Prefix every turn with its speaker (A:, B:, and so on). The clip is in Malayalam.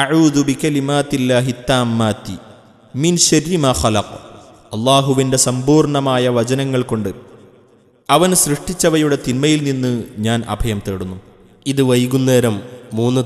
A: അഴൂദു അള്ളാഹുവിൻ്റെ സമ്പൂർണമായ വചനങ്ങൾ കൊണ്ട് അവൻ സൃഷ്ടിച്ചവയുടെ തിന്മയിൽ നിന്ന് ഞാൻ അഭയം തേടുന്നു ഇത് വൈകുന്നേരം മൂന്ന്